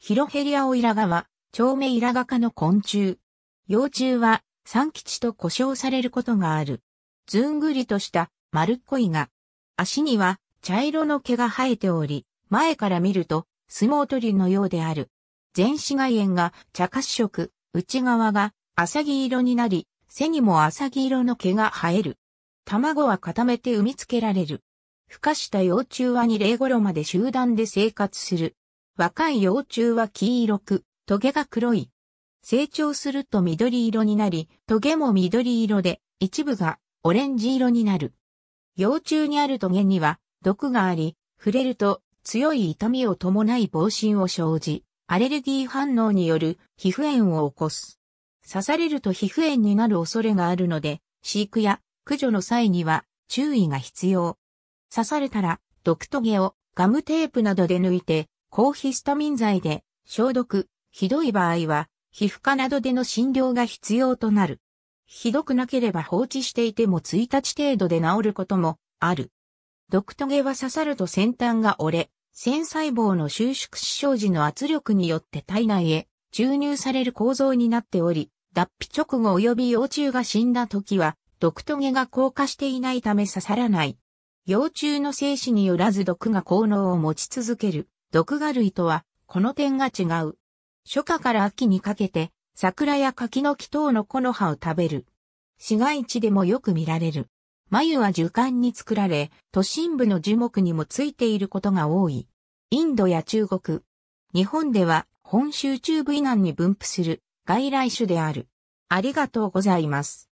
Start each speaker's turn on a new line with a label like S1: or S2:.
S1: ヒロヘリアオイラガは、長目イラガ科の昆虫。幼虫は、三吉と呼称されることがある。ずんぐりとした丸っこいが、足には茶色の毛が生えており、前から見ると相撲取りのようである。全紫外炎が茶褐色、内側が浅木色になり、背にも浅木色の毛が生える。卵は固めて産みつけられる。孵化した幼虫は2例頃まで集団で生活する。若い幼虫は黄色く、トゲが黒い。成長すると緑色になり、トゲも緑色で、一部がオレンジ色になる。幼虫にあるトゲには毒があり、触れると強い痛みを伴い防疹を生じ、アレルギー反応による皮膚炎を起こす。刺されると皮膚炎になる恐れがあるので、飼育や駆除の際には注意が必要。刺されたら毒トゲをガムテープなどで抜いて抗ヒスタミン剤で消毒、ひどい場合は皮膚科などでの診療が必要となる。ひどくなければ放置していても1日程度で治ることもある。毒トゲは刺さると先端が折れ、繊細胞の収縮死傷時の圧力によって体内へ注入される構造になっており、脱皮直後及び幼虫が死んだ時は、毒トゲが硬化していないため刺さらない。幼虫の精子によらず毒が効能を持ち続ける。毒ガ類とは、この点が違う。初夏から秋にかけて、桜や柿の木等の木の葉を食べる。市街地でもよく見られる。眉は樹幹に作られ、都心部の樹木にもついていることが多い。インドや中国。日本では本州中部以南に分布する外来種である。ありが
S2: とうございます。